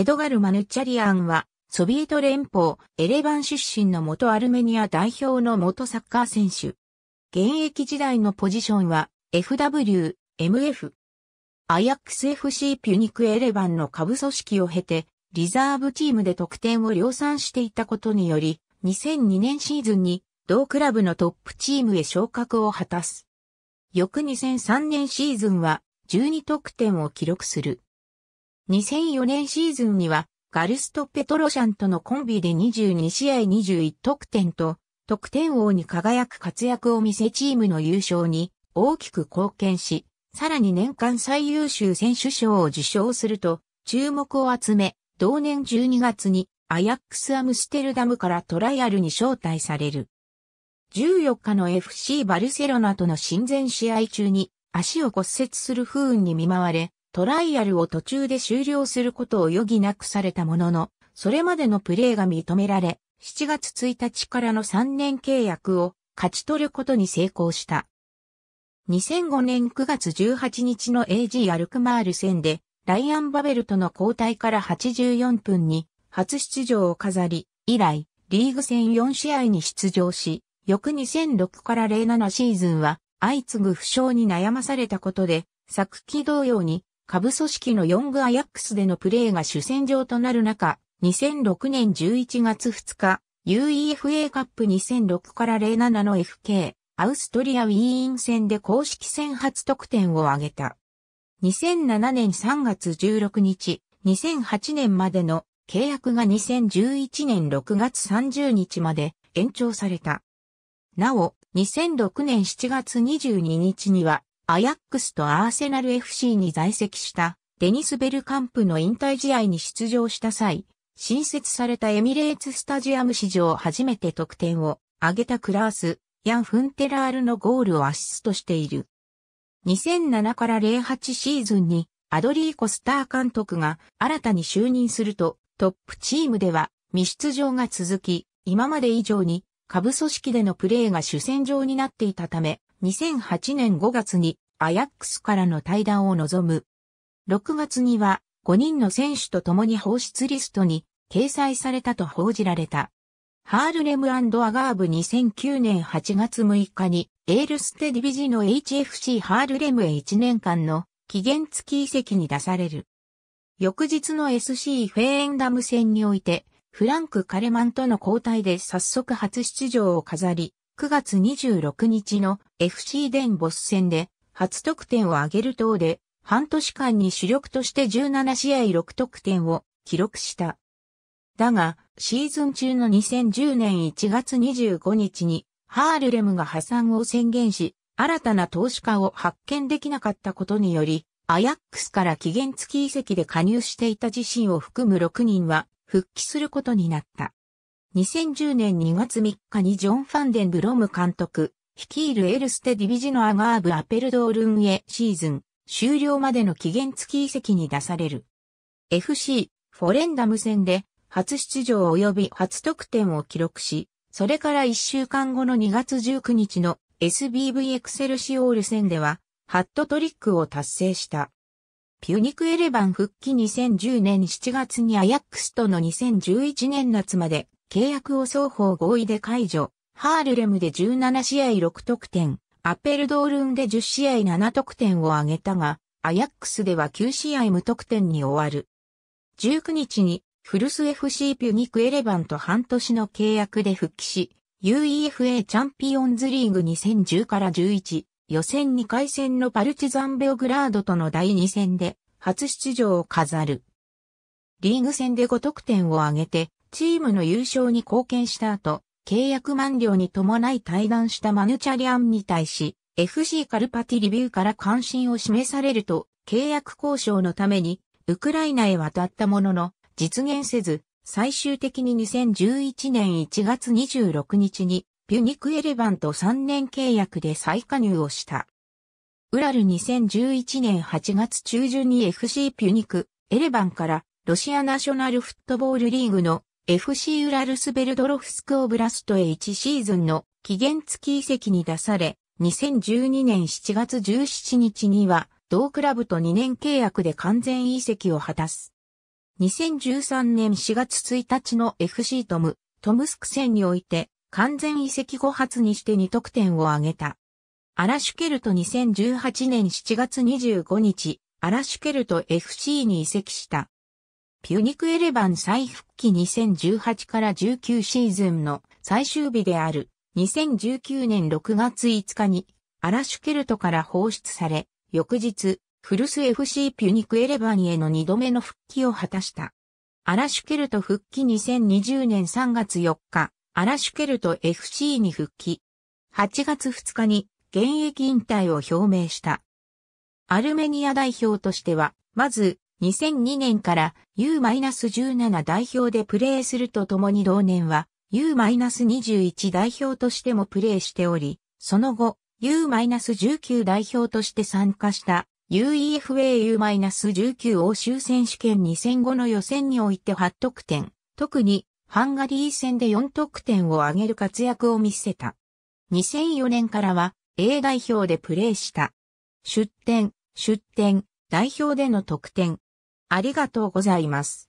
エドガル・マヌチャリアンは、ソビエト連邦、エレバン出身の元アルメニア代表の元サッカー選手。現役時代のポジションは、FW、MF。アヤックス FC ピュニクエレバンの下部組織を経て、リザーブチームで得点を量産していたことにより、2002年シーズンに同クラブのトップチームへ昇格を果たす。翌2003年シーズンは12得点を記録する。2004年シーズンには、ガルスト・ペトロシャンとのコンビで22試合21得点と、得点王に輝く活躍を見せチームの優勝に大きく貢献し、さらに年間最優秀選手賞を受賞すると、注目を集め、同年12月にアヤックス・アムステルダムからトライアルに招待される。14日の FC バルセロナとの親善試合中に足を骨折する不運に見舞われ、トライアルを途中で終了することを余儀なくされたものの、それまでのプレーが認められ、7月1日からの3年契約を勝ち取ることに成功した。2005年9月18日の AG アルクマール戦で、ライアン・バベルとの交代から84分に初出場を飾り、以来、リーグ戦4試合に出場し、翌2006から07シーズンは相次ぐ負傷に悩まされたことで、昨季同様に下部組織のヨングアヤックスでのプレーが主戦場となる中、2006年11月2日、UEFA カップ2006から07の FK、アウストリアウィーン戦で公式戦初得点を挙げた。2007年3月16日、2008年までの契約が2011年6月30日まで延長された。なお、2006年7月22日にはアヤックスとアーセナル FC に在籍したデニス・ベルカンプの引退試合に出場した際、新設されたエミレーツスタジアム史上初めて得点を挙げたクラース、ヤン・フンテラールのゴールをアシストしている。2007から08シーズンにアドリー・コスター監督が新たに就任するとトップチームでは未出場が続き今まで以上に下部組織でのプレーが主戦場になっていたため2008年5月にアヤックスからの対談を望む。6月には5人の選手と共に放出リストに掲載されたと報じられた。ハールレムアガーブ2009年8月6日にエールステディビジの HFC ハールレムへ1年間の期限付き移籍に出される。翌日の SC フェーエンダム戦においてフランク・カレマンとの交代で早速初出場を飾り、9月26日の FC デンボス戦で初得点を挙げる等で、半年間に主力として17試合6得点を記録した。だが、シーズン中の2010年1月25日に、ハールレムが破産を宣言し、新たな投資家を発見できなかったことにより、アヤックスから期限付き移籍で加入していた自身を含む6人は、復帰することになった。2010年2月3日にジョン・ファンデンブロム監督、率いるエルステディビジノ・アガーブ・アペルドールンへシーズン終了までの期限付き移籍に出される。FC フォレンダム戦で初出場及び初得点を記録し、それから1週間後の2月19日の SBV エクセルシオール戦では、ハットトリックを達成した。ピュニクエレバン復帰2010年7月にアヤックスとの2011年夏まで契約を双方合意で解除、ハールレムで17試合6得点、アペルドールンで10試合7得点を挙げたが、アヤックスでは9試合無得点に終わる。19日にフルス FC ピュニクエレバンと半年の契約で復帰し、UEFA チャンピオンズリーグ2010から11、予選2回戦のパルチザンベオグラードとの第2戦で初出場を飾る。リーグ戦で5得点を挙げて、チームの優勝に貢献した後、契約満了に伴い退団したマヌチャリアンに対し、FC カルパティリビューから関心を示されると、契約交渉のために、ウクライナへ渡ったものの、実現せず、最終的に2011年1月26日に、ピュニクエレバンと3年契約で再加入をした。ウラル2011年8月中旬に FC ピュニク、エレバンからロシアナショナルフットボールリーグの FC ウラルスベルドロフスクオブラストへ1シーズンの期限付き移籍に出され、2012年7月17日には、同クラブと2年契約で完全移籍を果たす。2013年4月1日の FC トム、トムスク戦において、完全移籍後発にして2得点を挙げた。アラシュケルト2018年7月25日、アラシュケルト FC に移籍した。ピュニクエレバン再復帰2018から19シーズンの最終日である2019年6月5日にアラシュケルトから放出され、翌日、フルス FC ピュニクエレバンへの2度目の復帰を果たした。アラシュケルト復帰2020年3月4日、アラシュケルト FC に復帰。8月2日に現役引退を表明した。アルメニア代表としては、まず2002年から U-17 代表でプレーするとともに同年は U-21 代表としてもプレーしており、その後 U-19 代表として参加した UEFAU-19 欧州選手権2005の予選において8得点、特にハンガリー戦で4得点を挙げる活躍を見せた。2004年からは A 代表でプレーした。出展、出展、代表での得点、ありがとうございます。